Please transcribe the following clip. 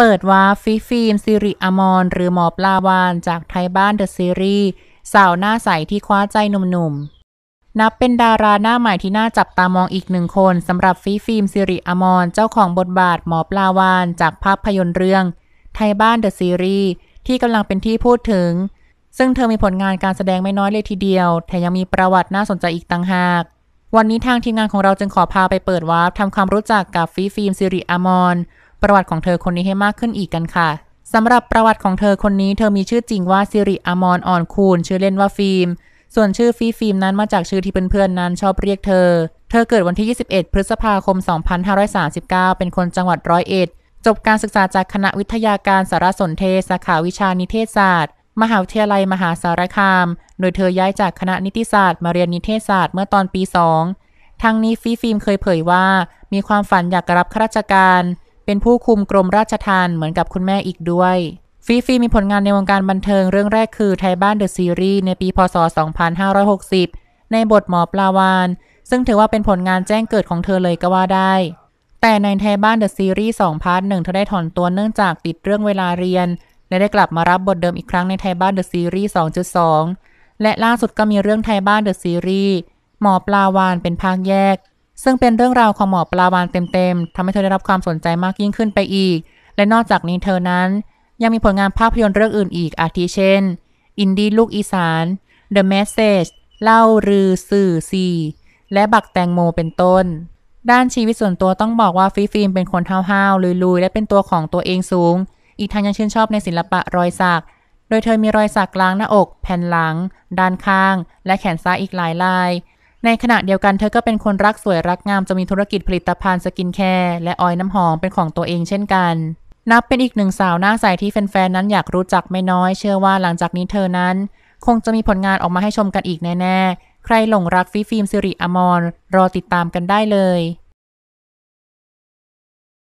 เปิดว่าฟิฟิมซิริอมอนหรือหมอปลาวานจากไทยบ้านเดอะซีรีส์สาวหน้าใสที่คว้าใจหนุ่มๆนับเป็นดาราหน้าใหม่ที่น่าจับตามองอีกหนึ่งคนสำหรับฟิฟิมซิริอมอนเจ้าของบทบาทหมอปลาวานจากภาพยนตร์เรื่องไทยบ้านเดอะซีรีส์ที่กำลังเป็นที่พูดถึง ซึ่งเธอมีผลงานการแสดงไม่น้อยเลยทีเดียวแถมยังมีประวัติน่าสนใจอีกต่างหากวันนี้ทางทีมงานของเราจึงขอพาไปเปิดวาร์ปทำความรู้จักกับฟิฟิมซิริอมอนประวัติของเธอคนนี้ให้มากขึ้นอีกกันค่ะ สำหรับประวัติของเธอคนนี้ เธอมีชื่อจริงว่าซิริอมอนอ่อนคูนชื่อเล่นว่าฟิล์ม ส่วนชื่อฟีฟิล์มนั้นมาจากชื่อที่เพื่อนๆ นั้นชอบเรียกเธอ เธอเกิดวันที่ 21 พฤษภาคม 2539 เป็นคนจังหวัดร้อยเอ็ด จบการศึกษาจากคณะวิทยาการสารสนเทศสาขาวิชานิเทศศาสตร์ มหาวิทยาลัยมหาสารคาม โดยเธอย้ายจากคณะนิติศาสตร์มาเรียนนิเทศศาสตร์เมื่อตอนปี2ทั้งนี้ฟีฟิล์มเคยเผยว่ามีความฝันอยากรับข้าราชการเป็นผู้คุมกรมราชทัณฑ์เหมือนกับคุณแม่อีกด้วย ฟีฟีมีผลงานในวงการบันเทิงเรื่องแรกคือไทยบ้านเดอะซีรีส์ในปีพศ 2560 ในบทหมอปลาวาน ซึ่งถือว่าเป็นผลงานแจ้งเกิดของเธอเลยก็ว่าได้ แต่ในไทยบ้านเดอะซีรีส์2พาร์ทหนึ่งเธอได้ถอนตัวเนื่องจากติดเรื่องเวลาเรียน และได้กลับมารับบทเดิมอีกครั้งในไทยบ้านเดอะซีรีส์ 2.2 และล่าสุดก็มีเรื่องไทยบ้านเดอะซีรีส์หมอปลาวานเป็นภาคแยกซึ่งเป็นเรื่องราวของหมอปลาวานเต็มๆ ทำให้เธอได้รับความสนใจมากยิ่งขึ้นไปอีก และนอกจากนี้เธอนั้น ยังมีผลงานภาพยนตร์เรื่องอื่นอีกอาทิเช่น อินดี้ลูกอีสาน The Message เล่ารือสื่อซีและบักแตงโมเป็นต้น ด้านชีวิตส่วนตัวต้องบอกว่าฟิฟิล์ม เป็นคนเท้าๆลุยๆ และเป็นตัวของตัวเองสูง อีกทั้งยังชื่นชอบในศิลปะรอยสักโดยเธอมีรอยสักกลางหน้าอก แผ่นหลัง ด้านข้าง และแขนซ้ายอีกหลายลายในขณะเดียวกันเธอก็เป็นคนรักสวยรักงามจะมีธุรกิจผลิตภัณฑ์สกินแคร์ และออยล์น้ำหอมเป็นของตัวเองเช่นกัน นับเป็นอีกหนึ่งสาวหน้าใสที่แฟนๆนั้นอยากรู้จักไม่น้อย เชื่อว่าหลังจากนี้เธอนั้นคงจะมีผลงานออกมาให้ชมกันอีกแน่ ๆ ใครหลงรักฟิฟิล์มสิริอมรรอติดตามกันได้เลย